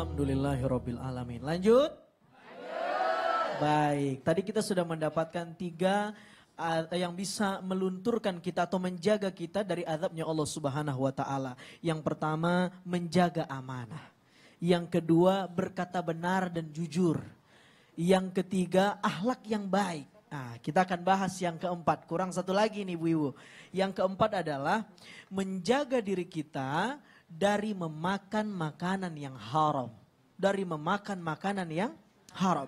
Alhamdulillahirabbil Lanjut? Baik, tadi kita sudah mendapatkan tiga eh, yang bisa melunturkan kita atau menjaga kita dari azabnya Allah Subhanahu wa taala. Yang pertama, menjaga amanah. Yang kedua, berkata benar dan jujur. Yang ketiga, ahlak yang baik. Nah, kita akan bahas yang keempat. Kurang satu lagi nih Bu Yang keempat adalah menjaga diri kita dari memakan makanan yang haram dari memakan makanan yang haram.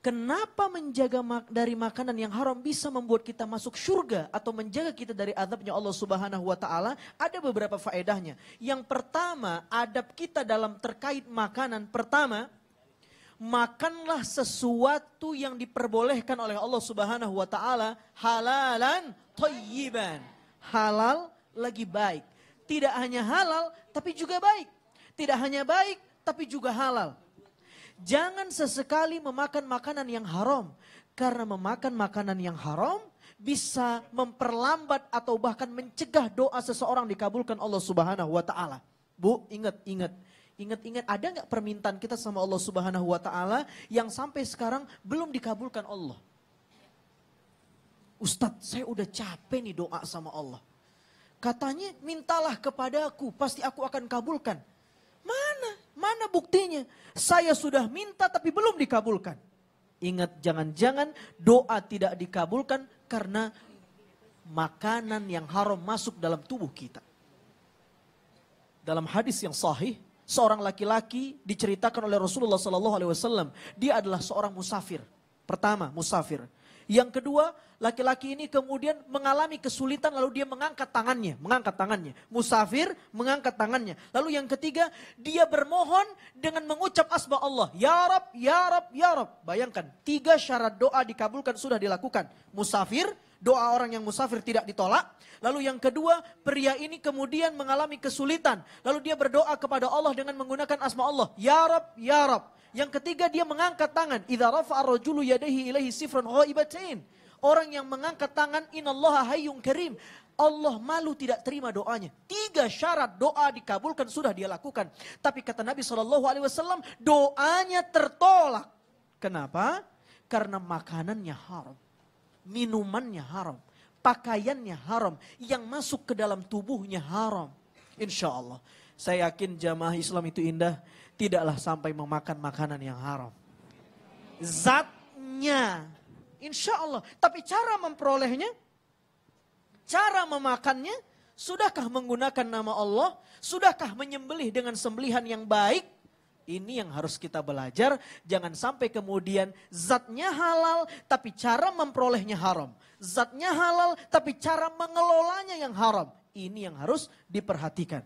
Kenapa menjaga dari makanan yang haram bisa membuat kita masuk surga atau menjaga kita dari azabnya Allah Subhanahu wa taala? Ada beberapa faedahnya. Yang pertama, adab kita dalam terkait makanan pertama makanlah sesuatu yang diperbolehkan oleh Allah Subhanahu wa taala halalan toyiban. Halal lagi baik. Tidak hanya halal tapi juga baik. Tidak hanya baik tapi juga halal. Jangan sesekali memakan makanan yang haram. Karena memakan makanan yang haram bisa memperlambat atau bahkan mencegah doa seseorang dikabulkan Allah Subhanahu wa taala. Bu, ingat, ingat. Ingat-ingat ada nggak permintaan kita sama Allah Subhanahu wa taala yang sampai sekarang belum dikabulkan Allah? Ustadz, saya udah capek nih doa sama Allah. Katanya mintalah kepadaku, pasti aku akan kabulkan. Mana? Mana buktinya? Saya sudah minta tapi belum dikabulkan. Ingat jangan-jangan doa tidak dikabulkan karena makanan yang haram masuk dalam tubuh kita. Dalam hadis yang sahih, seorang laki-laki diceritakan oleh Rasulullah SAW. Dia adalah seorang musafir. Pertama, musafir. Yang kedua, laki-laki ini kemudian mengalami kesulitan lalu dia mengangkat tangannya, mengangkat tangannya. Musafir mengangkat tangannya. Lalu yang ketiga, dia bermohon dengan mengucap asma Allah. Ya Rab, Ya Rab, Ya Rab. Bayangkan, tiga syarat doa dikabulkan sudah dilakukan. Musafir, doa orang yang musafir tidak ditolak. Lalu yang kedua, pria ini kemudian mengalami kesulitan. Lalu dia berdoa kepada Allah dengan menggunakan asma Allah. Ya Rab, Ya Rab. Yang ketiga dia mengangkat tangan. Idza rafa'a rajulu yadayhi ilaihi sifran ghaibatain. Orang yang mengangkat tangan inallaha hayyun karim. Allah malu tidak terima doanya. Tiga syarat doa dikabulkan sudah dia lakukan. Tapi kata Nabi Shallallahu Alaihi Wasallam doanya tertolak. Kenapa? Karena makanannya haram minumannya haram, pakaiannya haram, yang masuk ke dalam tubuhnya haram. Insya Allah, saya yakin jamaah Islam itu indah, tidaklah sampai memakan makanan yang haram. Zatnya, insya Allah. Tapi cara memperolehnya, cara memakannya, sudahkah menggunakan nama Allah? Sudahkah menyembelih dengan sembelihan yang baik? Ini yang harus kita belajar. Jangan sampai kemudian zatnya halal tapi cara memperolehnya haram. Zatnya halal tapi cara mengelolanya yang haram. Ini yang harus diperhatikan.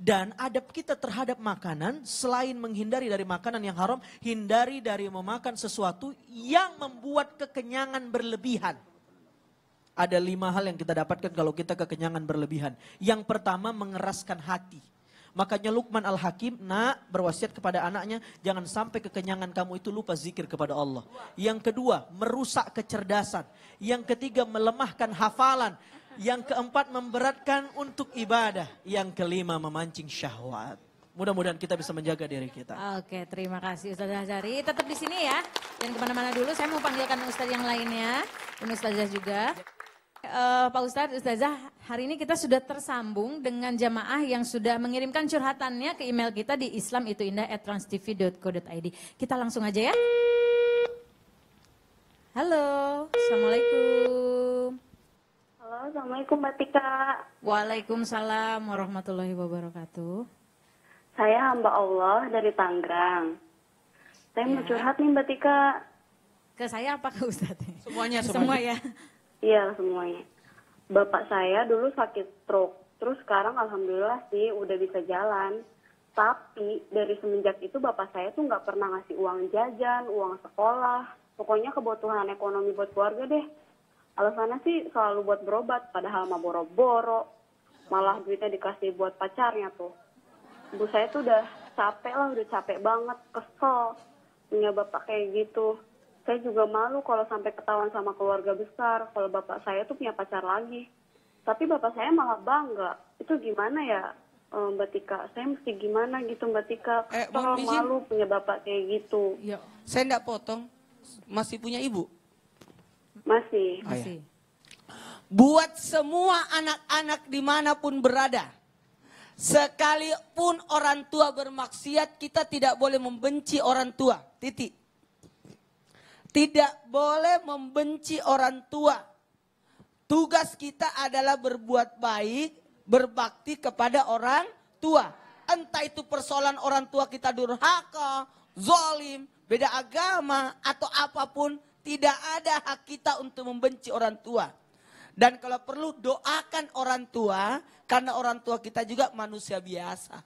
Dan adab kita terhadap makanan selain menghindari dari makanan yang haram, hindari dari memakan sesuatu yang membuat kekenyangan berlebihan. Ada lima hal yang kita dapatkan kalau kita kekenyangan berlebihan. Yang pertama mengeraskan hati Makanya Luqman Al-Hakim, nak berwasiat kepada anaknya, jangan sampai kekenyangan kamu itu lupa zikir kepada Allah. Yang kedua, merusak kecerdasan. Yang ketiga, melemahkan hafalan. Yang keempat, memberatkan untuk ibadah. Yang kelima, memancing syahwat. Mudah-mudahan kita bisa menjaga diri kita. Oke, terima kasih Ustaz Azhari. Tetap di sini ya. Dan kemana-mana dulu, saya mau panggilkan Ustaz yang lainnya. Ustaz Ustazah juga uh, Pak Ustadz, Ustazah, hari ini kita sudah tersambung dengan jamaah yang sudah mengirimkan curhatannya ke email kita di islamituindah@transtv.co.id. Kita langsung aja ya. Halo, Assalamualaikum. Halo, Assalamualaikum Mbak Tika. Waalaikumsalam warahmatullahi wabarakatuh. Saya hamba Allah dari Tangerang. Saya ya. mau curhat nih Mbak Tika. Ke saya apa ke Ustadz? Semuanya, semuanya. Semua ya. Iya semuanya. Bapak saya dulu sakit stroke, terus sekarang alhamdulillah sih udah bisa jalan. Tapi dari semenjak itu bapak saya tuh nggak pernah ngasih uang jajan, uang sekolah, pokoknya kebutuhan ekonomi buat keluarga deh. Alasannya sih selalu buat berobat, padahal mah boro-boro. Malah duitnya dikasih buat pacarnya tuh. Bu saya tuh udah capek lah, udah capek banget, kesel punya bapak kayak gitu saya juga malu kalau sampai ketahuan sama keluarga besar kalau bapak saya tuh punya pacar lagi tapi bapak saya malah bangga itu gimana ya eh, Mbak Tika saya mesti gimana gitu Mbak Tika eh, kalau malu punya bapak kayak gitu ya. saya enggak potong masih punya ibu masih masih buat semua anak-anak dimanapun berada sekalipun orang tua bermaksiat kita tidak boleh membenci orang tua titik tidak boleh membenci orang tua. Tugas kita adalah berbuat baik, berbakti kepada orang tua. Entah itu persoalan orang tua kita durhaka, zolim, beda agama, atau apapun. Tidak ada hak kita untuk membenci orang tua. Dan kalau perlu doakan orang tua, karena orang tua kita juga manusia biasa.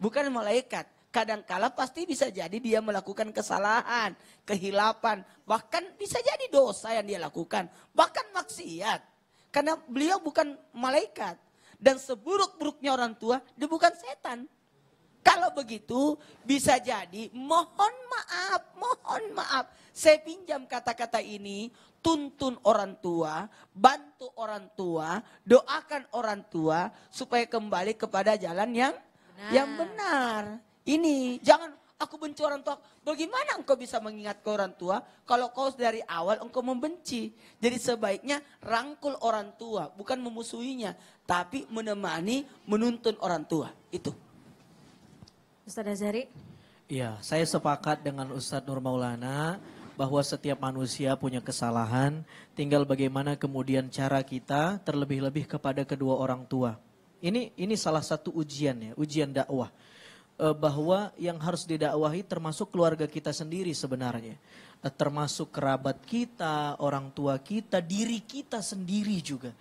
Bukan malaikat. Kadang-kala pasti bisa jadi dia melakukan kesalahan, kehilapan, bahkan bisa jadi dosa yang dia lakukan, bahkan maksiat. Karena beliau bukan malaikat dan seburuk-buruknya orang tua, dia bukan setan. Kalau begitu bisa jadi mohon maaf, mohon maaf. Saya pinjam kata-kata ini, tuntun orang tua, bantu orang tua, doakan orang tua supaya kembali kepada jalan yang benar. yang benar ini. Jangan aku benci orang tua. Bagaimana engkau bisa mengingat ke orang tua kalau kau dari awal engkau membenci. Jadi sebaiknya rangkul orang tua, bukan memusuhinya, tapi menemani, menuntun orang tua. Itu. Ustaz Azhari. Iya, saya sepakat dengan Ustaz Nur Maulana bahwa setiap manusia punya kesalahan, tinggal bagaimana kemudian cara kita terlebih-lebih kepada kedua orang tua. Ini ini salah satu ujian ya, ujian dakwah. Eh, bahwa yang harus didakwahi termasuk keluarga kita sendiri sebenarnya. Eh, termasuk kerabat kita, orang tua kita, diri kita sendiri juga.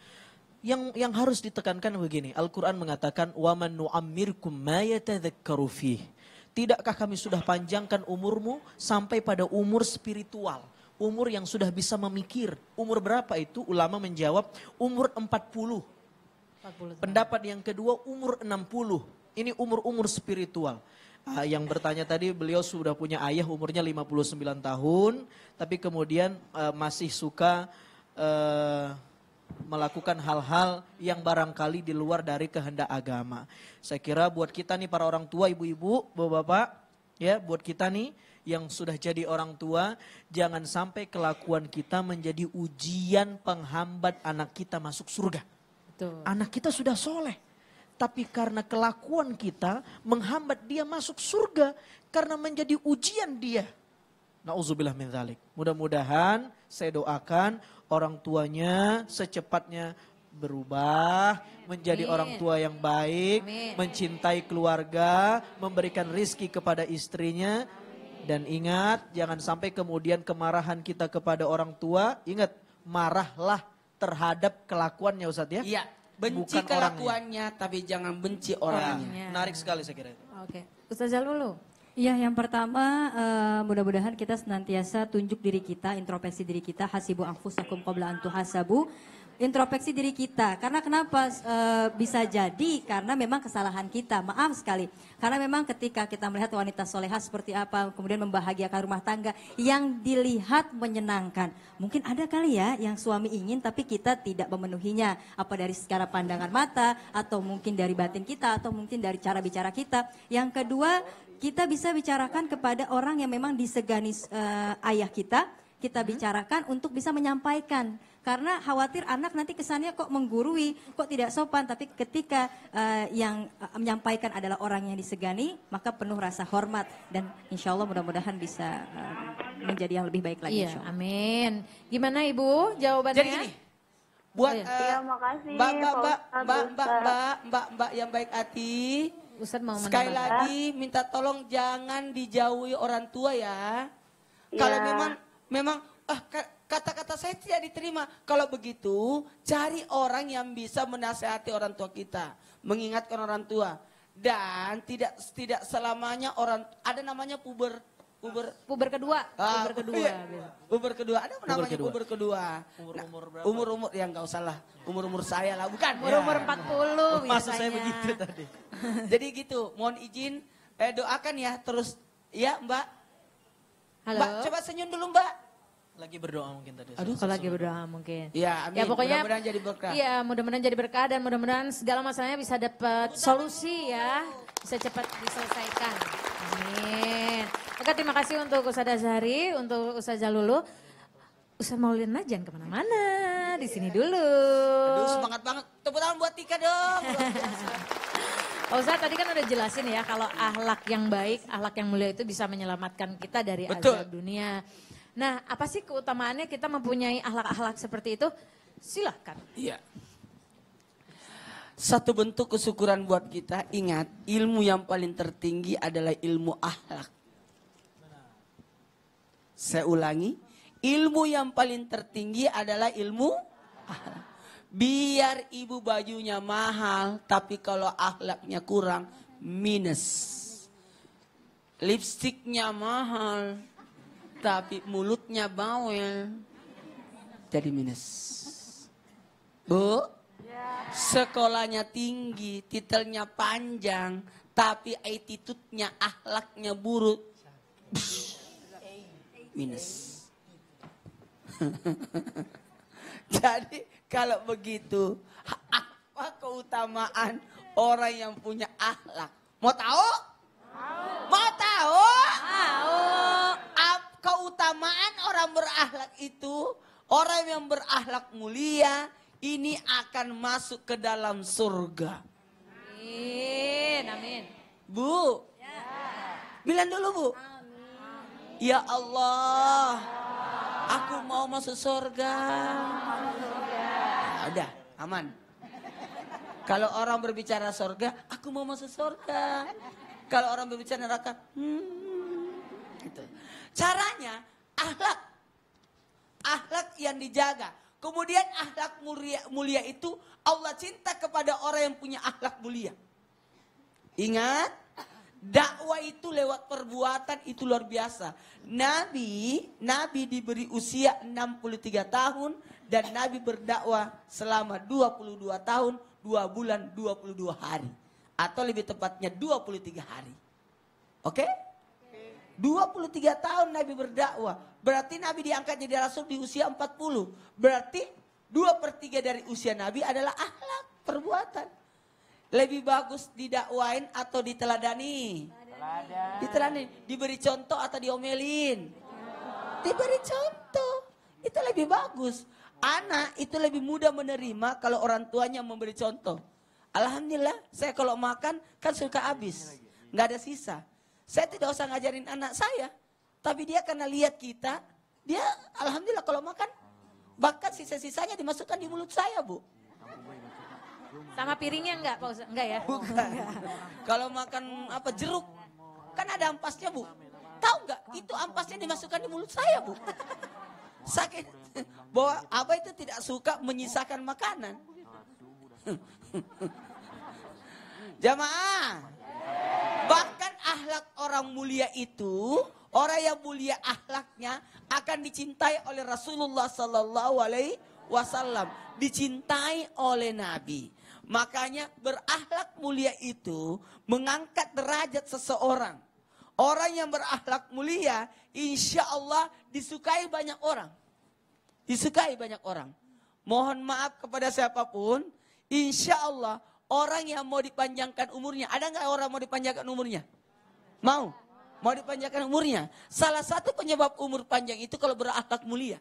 Yang yang harus ditekankan begini, Al-Qur'an mengatakan وَمَنْ نُعَمِّرْكُمْ مَا يَتَذَكَّرُ فِيهِ Tidakkah kami sudah panjangkan umurmu sampai pada umur spiritual? Umur yang sudah bisa memikir. Umur berapa itu? Ulama menjawab umur 40. 40 Pendapat yang kedua umur 60. Ini umur-umur spiritual. Uh, yang bertanya tadi beliau sudah punya ayah umurnya 59 tahun, tapi kemudian uh, masih suka uh, melakukan hal-hal yang barangkali di luar dari kehendak agama. Saya kira buat kita nih para orang tua, ibu-ibu, bapak-bapak, ya buat kita nih yang sudah jadi orang tua, jangan sampai kelakuan kita menjadi ujian penghambat anak kita masuk surga. Betul. Anak kita sudah soleh tapi karena kelakuan kita menghambat dia masuk surga karena menjadi ujian dia. Nauzubillah min dzalik. Mudah-mudahan saya doakan orang tuanya secepatnya berubah menjadi Amin. orang tua yang baik, Amin. mencintai keluarga, memberikan rizki kepada istrinya. Dan ingat, jangan sampai kemudian kemarahan kita kepada orang tua, ingat, marahlah terhadap kelakuannya Ustaz ya. Iya. Benci bukan kelakuannya, tapi jangan benci orangnya. Nah, menarik sekali saya kira. Oke, okay. Ustazah Lulu. Iya, yang pertama uh, mudah-mudahan kita senantiasa tunjuk diri kita, introspeksi diri kita, hasibu anfusakum qabla antuhasabu. sabu introspeksi diri kita. Karena kenapa e, bisa jadi? Karena memang kesalahan kita. Maaf sekali. Karena memang ketika kita melihat wanita soleha seperti apa, kemudian membahagiakan rumah tangga, yang dilihat menyenangkan. Mungkin ada kali ya yang suami ingin tapi kita tidak memenuhinya. Apa dari secara pandangan mata, atau mungkin dari batin kita, atau mungkin dari cara bicara kita. Yang kedua, kita bisa bicarakan kepada orang yang memang disegani uh, ayah kita kita hmm. bicarakan untuk bisa menyampaikan karena khawatir anak nanti kesannya kok menggurui, kok tidak sopan, tapi ketika uh, yang uh, menyampaikan adalah orang yang disegani, maka penuh rasa hormat dan insya Allah mudah-mudahan bisa uh, menjadi yang lebih baik lagi. Iya, amin. Gimana Ibu jawabannya? Jadi gini, buat oh, iya. uh, mbak, mbak, mbak, mbak, yang baik hati, Ustaz mau sekali lagi minta tolong jangan dijauhi orang tua ya. ya. Kalau iya. memang memang ah, kata-kata saya tidak diterima. Kalau begitu, cari orang yang bisa menasehati orang tua kita, mengingatkan orang tua. Dan tidak tidak selamanya orang ada namanya puber puber puber kedua ah, puber kedua iya. puber kedua ada puber namanya kedua. puber kedua umur nah, umur berapa umur yang nggak usah lah umur umur saya lah bukan umur umur ya. empat puluh oh, maksud saya begitu tadi jadi gitu mohon izin eh, doakan ya terus ya mbak Halo. Mbak, coba senyum dulu Mbak. Lagi berdoa mungkin tadi. Aduh, kalau lagi berdoa mungkin. Ya, ya amin. Ya, pokoknya mudah-mudahan jadi berkah. Iya, mudah-mudahan jadi berkah dan mudah-mudahan segala masalahnya bisa dapat solusi ya. Bisa cepat diselesaikan. Amin. Oke, terima kasih untuk Ustaz Azhari, untuk Ustaz Jalulu. Ustaz Maulina jangan kemana-mana di sini dulu. Aduh semangat banget. Tepuk tangan buat Tika dong. Oh saya tadi kan udah jelasin ya kalau ahlak yang baik, ahlak yang mulia itu bisa menyelamatkan kita dari Betul. azab dunia. Nah apa sih keutamaannya kita mempunyai ahlak-ahlak seperti itu? Silahkan. Iya. Satu bentuk kesyukuran buat kita, ingat ilmu yang paling tertinggi adalah ilmu ahlak. Saya ulangi, Ilmu yang paling tertinggi adalah ilmu Biar ibu bajunya mahal, tapi kalau akhlaknya kurang, minus. Lipstiknya mahal, tapi mulutnya bawel. Jadi minus. Bu, sekolahnya tinggi, titelnya panjang, tapi attitude-nya, akhlaknya buruk. Minus. Jadi kalau begitu apa keutamaan orang yang punya akhlak? Mau tahu? Mau, tahu? Mau. Keutamaan orang berakhlak itu, orang yang berakhlak mulia ini akan masuk ke dalam surga. Amin. Amin. Bu. Ya. Bilang dulu, Bu. Amin. Ya Allah. Ya Allah. Aku mau masuk surga. Nah, udah, aman. Kalau orang berbicara surga, aku mau masuk surga. Kalau orang berbicara neraka, hmm, gitu. Caranya Ahlak, ahlak yang dijaga. Kemudian ahlak mulia, mulia itu Allah cinta kepada orang yang punya ahlak mulia. Ingat, Dakwah itu lewat perbuatan itu luar biasa. Nabi, Nabi diberi usia 63 tahun dan Nabi berdakwah selama 22 tahun, 2 bulan, 22 hari. Atau lebih tepatnya 23 hari. Oke? Okay? 23 tahun Nabi berdakwah. Berarti Nabi diangkat jadi rasul di usia 40. Berarti 2 per 3 dari usia Nabi adalah akhlak, perbuatan. Lebih bagus didakwain atau diteladani? Teladani. Diteladani, diberi contoh atau diomelin? Diberi contoh. Itu lebih bagus. Anak itu lebih mudah menerima kalau orang tuanya memberi contoh. Alhamdulillah, saya kalau makan kan suka habis. Nggak ada sisa. Saya tidak usah ngajarin anak saya. Tapi dia karena lihat kita, dia alhamdulillah kalau makan bahkan sisa-sisanya dimasukkan di mulut saya, Bu. Sama piringnya enggak Pak Ustaz? Enggak ya? Bukan. Kalau makan apa jeruk, kan ada ampasnya Bu. Tahu enggak? Itu ampasnya dimasukkan di mulut saya Bu. Sakit. Bahwa apa itu tidak suka menyisakan makanan. Jamaah. Bahkan ahlak orang mulia itu, orang yang mulia ahlaknya akan dicintai oleh Rasulullah Sallallahu Alaihi Wasallam, dicintai oleh Nabi. Makanya berakhlak mulia itu mengangkat derajat seseorang. Orang yang berakhlak mulia, insya Allah disukai banyak orang. Disukai banyak orang. Mohon maaf kepada siapapun, insya Allah orang yang mau dipanjangkan umurnya. Ada nggak orang mau dipanjangkan umurnya? Mau? Mau dipanjangkan umurnya? Salah satu penyebab umur panjang itu kalau berakhlak mulia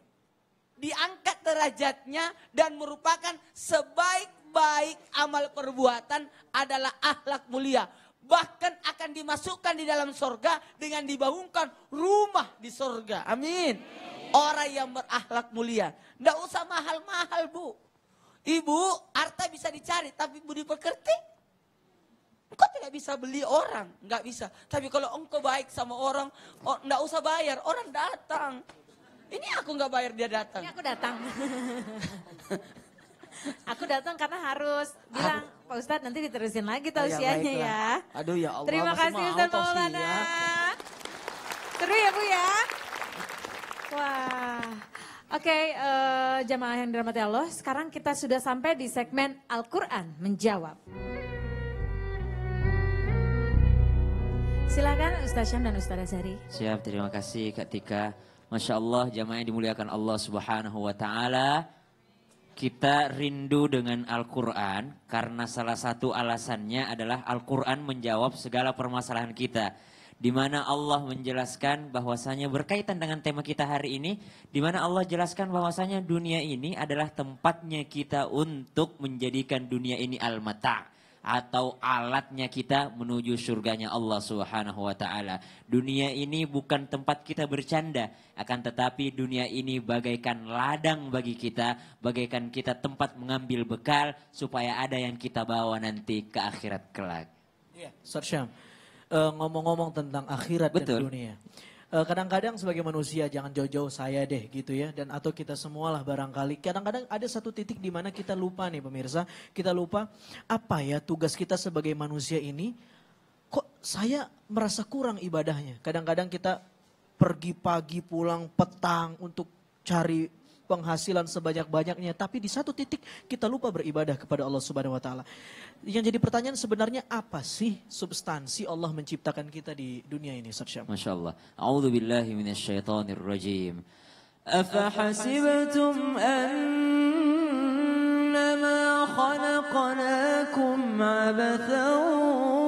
diangkat derajatnya dan merupakan sebaik baik amal perbuatan adalah akhlak mulia. Bahkan akan dimasukkan di dalam sorga dengan dibangunkan rumah di sorga. Amin. Orang yang berakhlak mulia. Tidak usah mahal-mahal bu. Ibu, harta bisa dicari tapi budi pekerti. kok tidak bisa beli orang, nggak bisa. Tapi kalau engkau baik sama orang, oh, usah bayar, orang datang. Ini aku nggak bayar dia datang. Ini aku datang. aku datang karena harus bilang Aduh. Pak Ustadz nanti diterusin lagi tau oh, iya, usianya ya, Aduh ya Allah. Terima kasih Ustadz Maulana. Terus ya? Seru ya Bu ya. Wah. Oke, okay, uh, eh, jamaah yang dirahmati Allah, sekarang kita sudah sampai di segmen Al-Quran Menjawab. Silakan Ustaz Syam dan Ustaz Azari. Siap, terima kasih Kak Tika. Masya Allah, jamaah yang dimuliakan Allah Subhanahu wa Ta'ala kita rindu dengan Al-Quran karena salah satu alasannya adalah Al-Quran menjawab segala permasalahan kita. Di mana Allah menjelaskan bahwasanya berkaitan dengan tema kita hari ini, di mana Allah jelaskan bahwasanya dunia ini adalah tempatnya kita untuk menjadikan dunia ini al-mata atau alatnya kita menuju surganya Allah Subhanahu wa taala. Dunia ini bukan tempat kita bercanda, akan tetapi dunia ini bagaikan ladang bagi kita, bagaikan kita tempat mengambil bekal supaya ada yang kita bawa nanti ke akhirat kelak. Iya, eh, ngomong-ngomong tentang akhirat Betul. dan dunia. Eh, kadang-kadang sebagai manusia jangan jauh-jauh saya deh gitu ya dan atau kita semualah barangkali kadang-kadang ada satu titik di mana kita lupa nih pemirsa kita lupa apa ya tugas kita sebagai manusia ini kok saya merasa kurang ibadahnya kadang-kadang kita pergi pagi pulang petang untuk cari penghasilan sebanyak-banyaknya, tapi di satu titik kita lupa beribadah kepada Allah Subhanahu wa taala. Yang jadi pertanyaan sebenarnya apa sih substansi Allah menciptakan kita di dunia ini, Ustaz Masya Allah. A'udzubillahi minasyaitonirrajim. أفحسبتم annama khalaqnakum abathan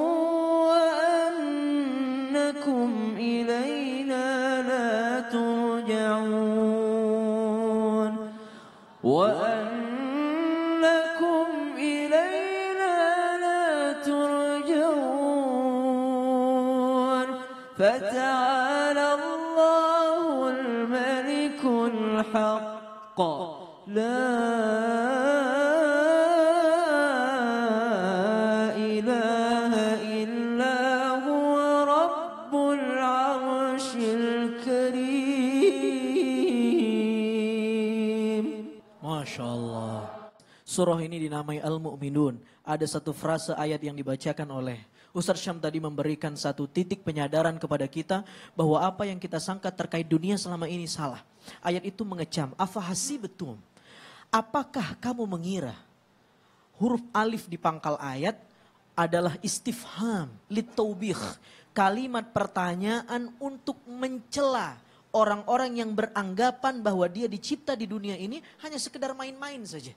وأنكم إلينا لا ترجعون فتعالى الله الملك الحق لا Surah ini dinamai Al-Mu'minun. Ada satu frase ayat yang dibacakan oleh Ustaz Syam tadi memberikan satu titik penyadaran kepada kita bahwa apa yang kita sangka terkait dunia selama ini salah. Ayat itu mengecam, afahasi betul. Apakah kamu mengira huruf alif di pangkal ayat adalah istifham, litaubih, kalimat pertanyaan untuk mencela orang-orang yang beranggapan bahwa dia dicipta di dunia ini hanya sekedar main-main saja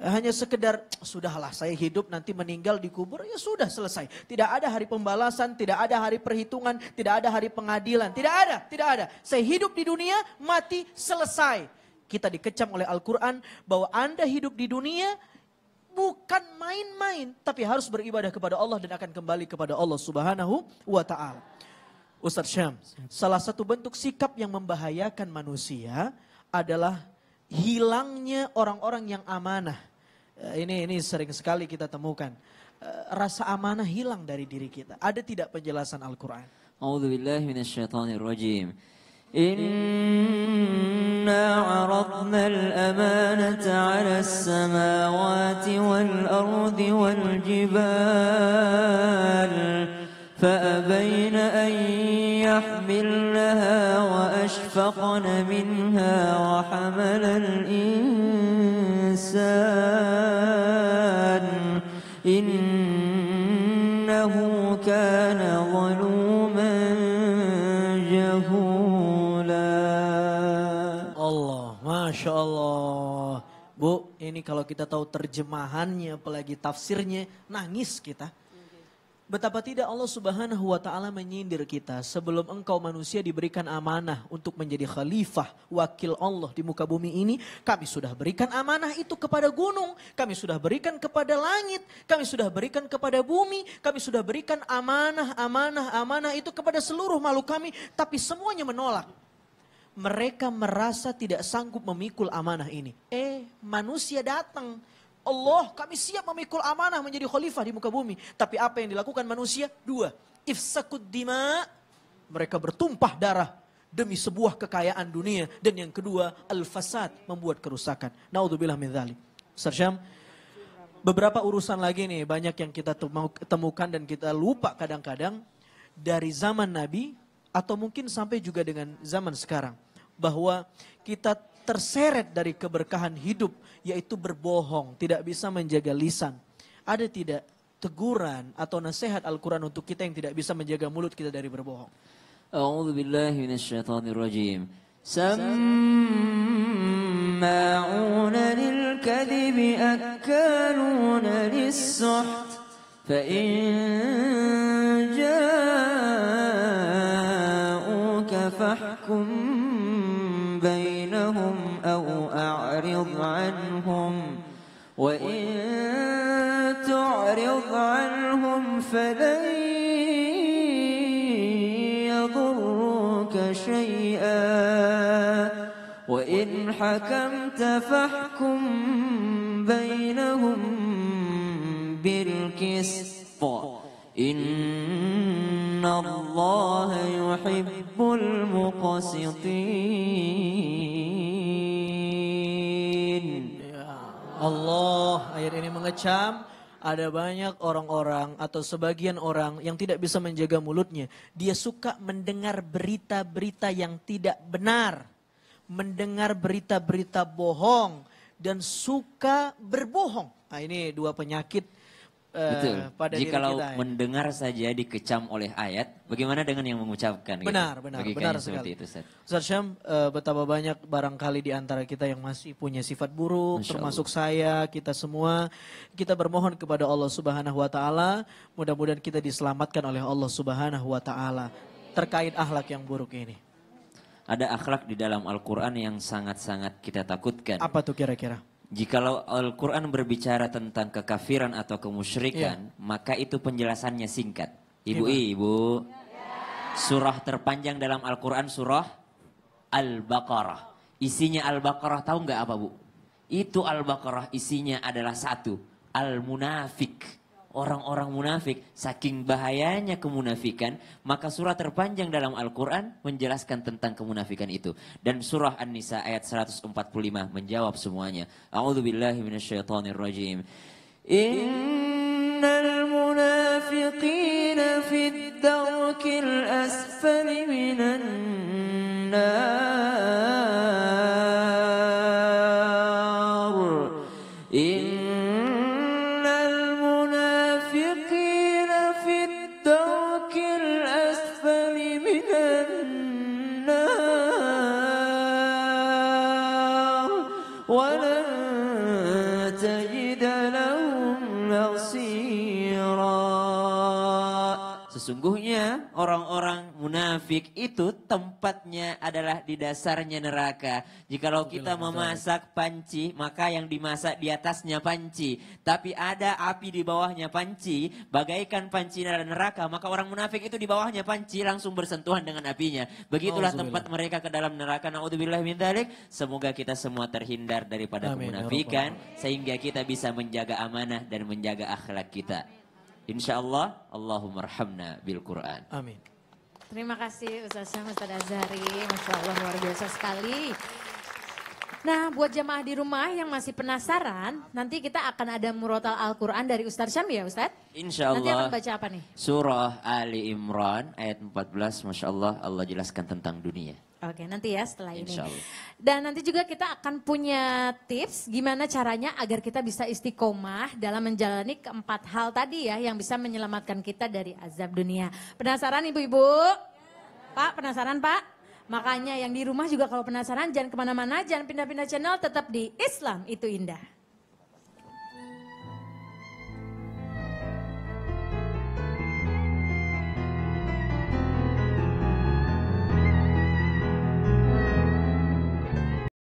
hanya sekedar sudahlah saya hidup nanti meninggal dikubur ya sudah selesai. Tidak ada hari pembalasan, tidak ada hari perhitungan, tidak ada hari pengadilan, tidak ada, tidak ada. Saya hidup di dunia, mati selesai. Kita dikecam oleh Al-Qur'an bahwa Anda hidup di dunia bukan main-main tapi harus beribadah kepada Allah dan akan kembali kepada Allah Subhanahu wa taala. Ustaz Syam, salah satu bentuk sikap yang membahayakan manusia adalah hilangnya orang-orang yang amanah. Eh, ini ini sering sekali kita temukan. Eh, rasa amanah hilang dari diri kita. Ada tidak penjelasan Al-Qur'an? A'udzubillahi minasyaitonirrajim. إنا عرضنا الأمانة على السماوات والأرض والجبال فأبين أن يحملنها وأشفقن منها وحمل الإنسان إنه كان ظلوما جهولا الله ما شاء الله Bu, ini kalau kita tahu terjemahannya apalagi tafsirnya, nangis kita. Betapa tidak Allah Subhanahu wa taala menyindir kita sebelum engkau manusia diberikan amanah untuk menjadi khalifah wakil Allah di muka bumi ini, kami sudah berikan amanah itu kepada gunung, kami sudah berikan kepada langit, kami sudah berikan kepada bumi, kami sudah berikan amanah, amanah, amanah itu kepada seluruh makhluk kami, tapi semuanya menolak. Mereka merasa tidak sanggup memikul amanah ini. Eh, manusia datang Allah kami siap memikul amanah menjadi khalifah di muka bumi. Tapi apa yang dilakukan manusia? Dua. Ifsakud dima. Mereka bertumpah darah demi sebuah kekayaan dunia. Dan yang kedua, al-fasad membuat kerusakan. Naudzubillah min dzalik. Sersyam, beberapa urusan lagi nih banyak yang kita temukan dan kita lupa kadang-kadang dari zaman Nabi atau mungkin sampai juga dengan zaman sekarang bahwa kita terseret dari keberkahan hidup, yaitu berbohong, tidak bisa menjaga lisan. Ada tidak teguran atau nasihat Al-Quran untuk kita yang tidak bisa menjaga mulut kita dari berbohong? A'udhu سماعون للكذب أكالون للسحت فإن أو أعرض عنهم وإن تعرض عنهم فلن يضرك شيئا وإن حكمت فاحكم بينهم بالقسط الله يحب المقسطين Allah ayat ini mengecam ada banyak orang-orang atau sebagian orang yang tidak bisa menjaga mulutnya. Dia suka mendengar berita-berita yang tidak benar, mendengar berita-berita bohong, dan suka berbohong. Nah, ini dua penyakit Eh, Betul. Uh, pada Jikalau kita, ya. mendengar saja dikecam oleh ayat, bagaimana dengan yang mengucapkan? Benar, gitu? benar, benar Seperti itu, Ustaz. Ustaz Syam, uh, betapa banyak barangkali di antara kita yang masih punya sifat buruk, Masya termasuk Allah. saya, kita semua. Kita bermohon kepada Allah Subhanahu wa taala, mudah-mudahan kita diselamatkan oleh Allah Subhanahu wa taala terkait akhlak yang buruk ini. Ada akhlak di dalam Al-Qur'an yang sangat-sangat kita takutkan. Apa tuh kira-kira? Jikalau Al-Quran berbicara tentang kekafiran atau kemusyrikan, ya. maka itu penjelasannya singkat. Ibu, iya. ibu. Surah terpanjang dalam Al-Quran surah Al-Baqarah. Isinya Al-Baqarah tahu nggak apa bu? Itu Al-Baqarah isinya adalah satu. Al-Munafik orang-orang munafik. Saking bahayanya kemunafikan, maka surah terpanjang dalam Al-Quran menjelaskan tentang kemunafikan itu. Dan surah An-Nisa ayat 145 menjawab semuanya. rajim. Innal munafiqina fid darkil asfali minan nar. ولن تجد sesungguhnya orang-orang munafik itu tempatnya adalah di dasarnya neraka. Jikalau kita memasak panci, maka yang dimasak di atasnya panci. Tapi ada api di bawahnya panci, bagaikan panci dalam neraka, maka orang munafik itu di bawahnya panci langsung bersentuhan dengan apinya. Begitulah tempat mereka ke dalam neraka. Nauzubillah min dalik. Semoga kita semua terhindar daripada munafikan ya kemunafikan sehingga kita bisa menjaga amanah dan menjaga akhlak kita. Insya Allah, Allahumma bil Quran. Amin. Terima kasih Ustaz Syah, Ustaz Azhari. Masya Allah luar biasa sekali. Nah, buat jamaah di rumah yang masih penasaran, nanti kita akan ada murotal Al-Quran dari Ustaz Syam ya Ustaz? Insya Allah. Nanti akan baca apa nih? Surah Ali Imran ayat 14, Masya Allah, Allah jelaskan tentang dunia. Oke, nanti ya setelah ini. Dan nanti juga kita akan punya tips gimana caranya agar kita bisa istiqomah dalam menjalani keempat hal tadi ya yang bisa menyelamatkan kita dari azab dunia. Penasaran ibu-ibu? Pak, penasaran Pak? Makanya yang di rumah juga kalau penasaran jangan kemana-mana, jangan pindah-pindah channel, tetap di Islam itu indah.